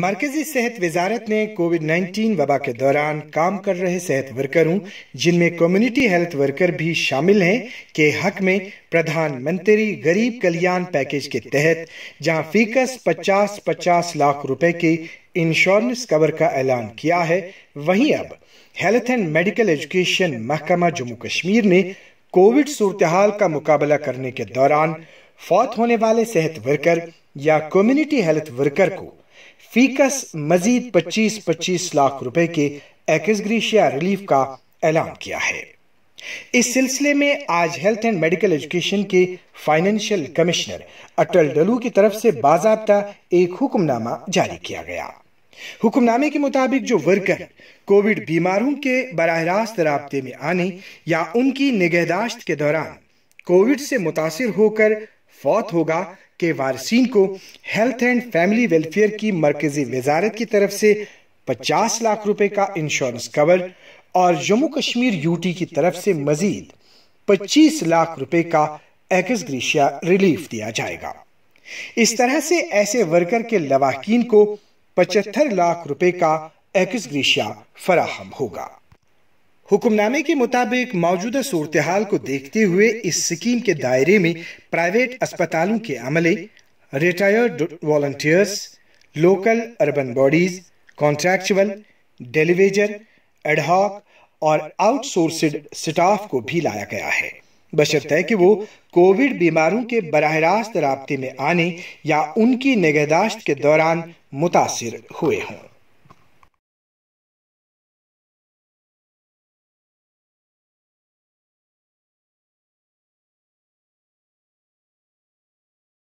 मरकजी सेहत वजारत ने कोविड 19 वबा के दौरान काम कर रहे सेहत वर्करों जिनमें कम्युनिटी हेल्थ वर्कर भी शामिल हैं के हक में प्रधानमंत्री गरीब कल्याण पैकेज के तहत जहां फीकस 50-50 लाख रुपए के इंश्योरेंस कवर का ऐलान किया है वहीं अब हेल्थ एंड मेडिकल एजुकेशन महकमा जम्मू कश्मीर ने कोविड सूरत हाल का मुकाबला करने के दौरान फौत होने वाले सेहत वर्कर या कम्युनिटी हेल्थ वर्कर को फीकस मजीद 25-25 लाख रुपए के एक्सग्रीशिया रिलीफ का ऐलान किया है इस सिलसिले में आज हेल्थ एंड मेडिकल एजुकेशन के फाइनेंशियल कमिश्नर अटल डलू की तरफ से बाजाबा एक हुक्मनामा जारी किया गया हुक्मनामे के मुताबिक जो वर्कर कोविड बीमारों के बरह रास्त रबते में आने या उनकी निगहदाश्त के दौरान कोविड से मुतासर होकर फौत होगा के वारसीन को हेल्थ एंड फैमिली वेलफेयर की मरकजी वजारत की तरफ से 50 लाख रुपए का इंश्योरेंस कवर और जम्मू कश्मीर यूटी की तरफ से मजीद 25 लाख रुपए का एक्स ग्रीशिया रिलीफ दिया जाएगा इस तरह से ऐसे वर्कर के लवाकिन को 75 लाख रुपए का एक्स ग्रीशिया फराहम होगा हुक्मनामे के मुताबिक मौजूदा सूरत हाल को देखते हुए इस स्कीम के दायरे में प्राइवेट अस्पतालों के अमले retired volunteers local urban bodies contractual daily wager ad hoc और आउटसोर्सड स्टाफ को भी लाया गया है बशर्ते कि वो कोविड बीमारों के बरह रास्त रबते में आने या उनकी निगहदाश्त के दौरान मुतासर हुए हों